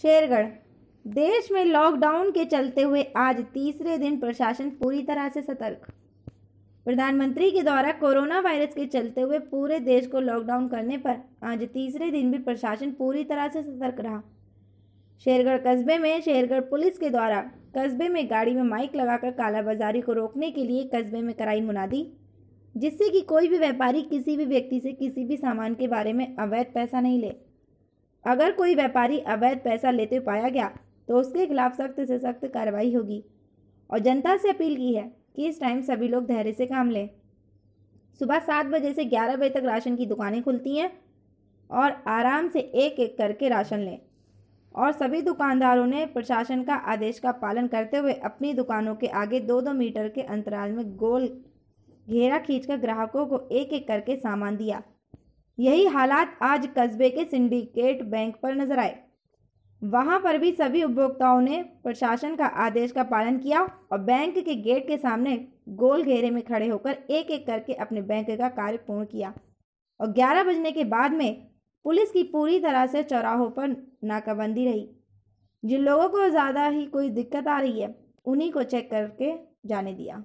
शेरगढ़ देश में लॉकडाउन के चलते हुए आज तीसरे दिन प्रशासन पूरी तरह से सतर्क प्रधानमंत्री के द्वारा कोरोना वायरस के चलते हुए पूरे देश को लॉकडाउन करने पर आज तीसरे दिन भी प्रशासन पूरी तरह से सतर्क रहा शेरगढ़ कस्बे में शेरगढ़ पुलिस के द्वारा कस्बे में गाड़ी में माइक लगाकर कालाबाजारी को रोकने के लिए कस्बे में कराई मुनादी जिससे कि कोई भी व्यापारी किसी भी व्यक्ति से किसी भी सामान के बारे में अवैध पैसा नहीं ले अगर कोई व्यापारी अवैध पैसा लेते पाया गया तो उसके खिलाफ सख्त से सख्त कार्रवाई होगी और जनता से अपील की है कि इस टाइम सभी लोग धैर्य से काम लें सुबह सात बजे से ग्यारह बजे तक राशन की दुकानें खुलती हैं और आराम से एक एक करके राशन लें और सभी दुकानदारों ने प्रशासन का आदेश का पालन करते हुए अपनी दुकानों के आगे दो दो मीटर के अंतराल में गोल घेरा खींचकर ग्राहकों को एक एक करके सामान दिया यही हालात आज कस्बे के सिंडिकेट बैंक पर नजर आए वहां पर भी सभी उपभोक्ताओं ने प्रशासन का आदेश का पालन किया और बैंक के गेट के सामने गोल घेरे में खड़े होकर एक एक करके अपने बैंक का कार्य पूर्ण किया और ग्यारह बजने के बाद में पुलिस की पूरी तरह से चौराहों पर नाकाबंदी रही जिन लोगों को ज़्यादा ही कोई दिक्कत आ रही है उन्हीं को चेक करके जाने दिया